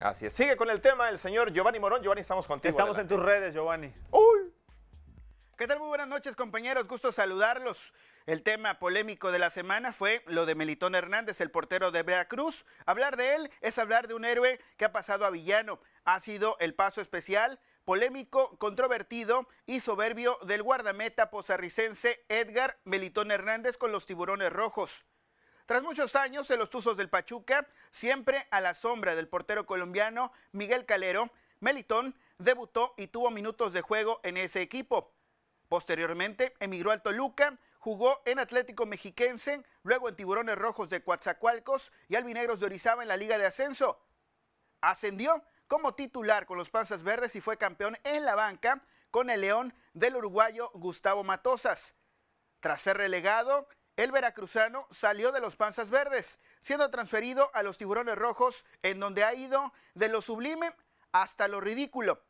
Así es. Sigue con el tema el señor Giovanni Morón. Giovanni, estamos contigo. Estamos en tus redes, Giovanni. ¡Uy! ¿Qué tal? Muy buenas noches, compañeros. Gusto saludarlos. El tema polémico de la semana fue lo de Melitón Hernández, el portero de Veracruz. Hablar de él es hablar de un héroe que ha pasado a villano. Ha sido el paso especial, polémico, controvertido y soberbio del guardameta posarricense Edgar Melitón Hernández con los tiburones rojos. Tras muchos años en los Tuzos del Pachuca, siempre a la sombra del portero colombiano Miguel Calero, Melitón debutó y tuvo minutos de juego en ese equipo. Posteriormente emigró al Toluca, jugó en Atlético Mexiquense, luego en Tiburones Rojos de Coatzacoalcos y Albinegros de Orizaba en la Liga de Ascenso. Ascendió como titular con los Panzas Verdes y fue campeón en la banca con el León del uruguayo Gustavo Matosas. Tras ser relegado, el veracruzano salió de los Panzas Verdes, siendo transferido a los Tiburones Rojos, en donde ha ido de lo sublime hasta lo ridículo.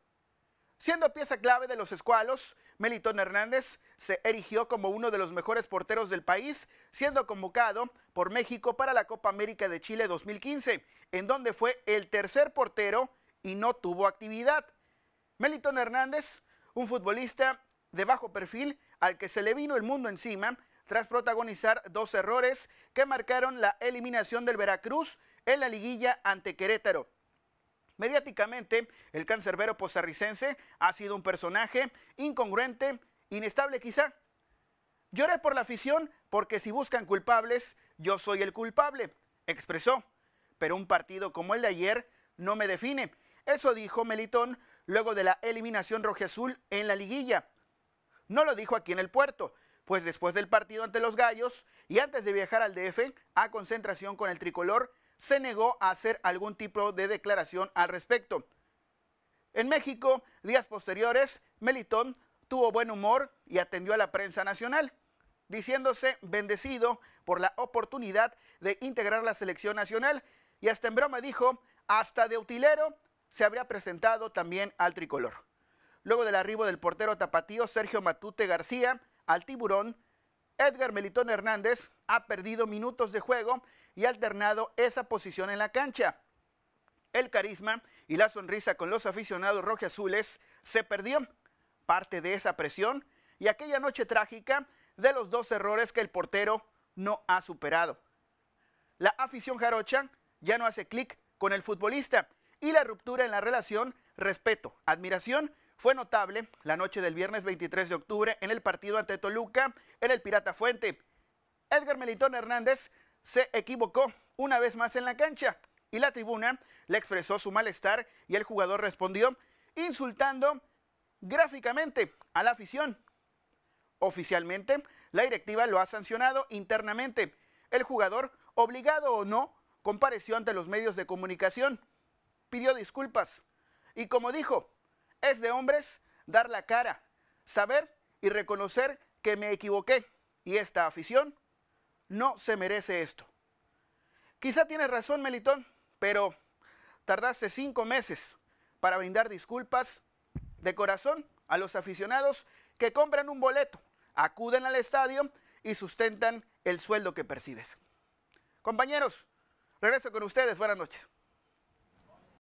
Siendo pieza clave de los escualos, Melitón Hernández se erigió como uno de los mejores porteros del país, siendo convocado por México para la Copa América de Chile 2015, en donde fue el tercer portero y no tuvo actividad. Melitón Hernández, un futbolista de bajo perfil al que se le vino el mundo encima tras protagonizar dos errores que marcaron la eliminación del Veracruz en la liguilla ante Querétaro. Mediáticamente, el cancerbero posarricense ha sido un personaje incongruente, inestable quizá. Lloré por la afición porque si buscan culpables, yo soy el culpable, expresó. Pero un partido como el de ayer no me define. Eso dijo Melitón luego de la eliminación roja-azul en la liguilla. No lo dijo aquí en el puerto, pues después del partido ante los Gallos y antes de viajar al DF a concentración con el tricolor, se negó a hacer algún tipo de declaración al respecto. En México, días posteriores, Melitón tuvo buen humor y atendió a la prensa nacional, diciéndose bendecido por la oportunidad de integrar la selección nacional y hasta en broma dijo, hasta de utilero se habría presentado también al tricolor. Luego del arribo del portero tapatío Sergio Matute García, al tiburón, Edgar Melitón Hernández ha perdido minutos de juego y ha alternado esa posición en la cancha. El carisma y la sonrisa con los aficionados azules se perdió. Parte de esa presión y aquella noche trágica de los dos errores que el portero no ha superado. La afición jarocha ya no hace clic con el futbolista y la ruptura en la relación, respeto, admiración fue notable la noche del viernes 23 de octubre en el partido ante Toluca en el Pirata Fuente. Edgar Melitón Hernández se equivocó una vez más en la cancha y la tribuna le expresó su malestar y el jugador respondió insultando gráficamente a la afición. Oficialmente, la directiva lo ha sancionado internamente. El jugador, obligado o no, compareció ante los medios de comunicación, pidió disculpas y como dijo, es de hombres dar la cara, saber y reconocer que me equivoqué y esta afición no se merece esto. Quizá tienes razón, Melitón, pero tardaste cinco meses para brindar disculpas de corazón a los aficionados que compran un boleto, acuden al estadio y sustentan el sueldo que percibes. Compañeros, regreso con ustedes. Buenas noches.